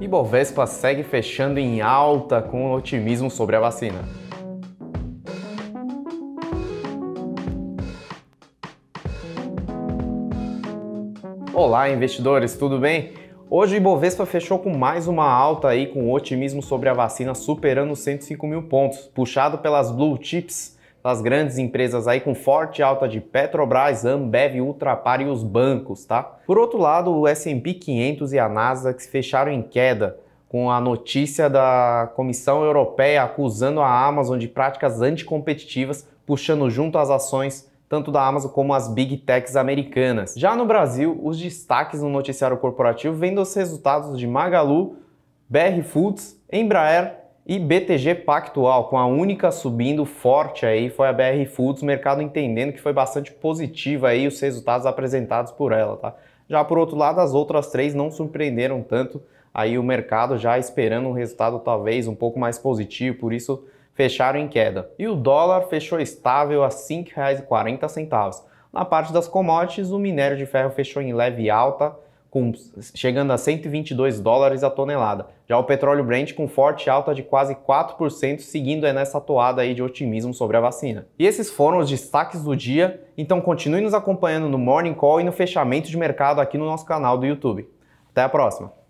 Ibovespa segue fechando em alta com otimismo sobre a vacina. Olá, investidores, tudo bem? Hoje o Ibovespa fechou com mais uma alta aí com otimismo sobre a vacina superando os 105 mil pontos, puxado pelas blue chips das grandes empresas aí com forte alta de Petrobras, Ambev, Ultrapar e os bancos, tá? Por outro lado, o S&P 500 e a Nasdaq fecharam em queda com a notícia da Comissão Europeia acusando a Amazon de práticas anticompetitivas, puxando junto as ações tanto da Amazon como as Big Techs americanas. Já no Brasil, os destaques no noticiário corporativo vêm dos resultados de Magalu, BR Foods, Embraer e BTG Pactual, com a única subindo forte aí, foi a BR Foods, mercado entendendo que foi bastante positiva aí os resultados apresentados por ela, tá? Já por outro lado, as outras três não surpreenderam tanto aí o mercado já esperando um resultado talvez um pouco mais positivo, por isso fecharam em queda. E o dólar fechou estável a R$ 5,40. Na parte das commodities, o minério de ferro fechou em leve alta, com chegando a 122 dólares a tonelada. Já o petróleo Brent com forte alta de quase 4%, seguindo nessa toada aí de otimismo sobre a vacina. E esses foram os destaques do dia, então continue nos acompanhando no Morning Call e no fechamento de mercado aqui no nosso canal do YouTube. Até a próxima!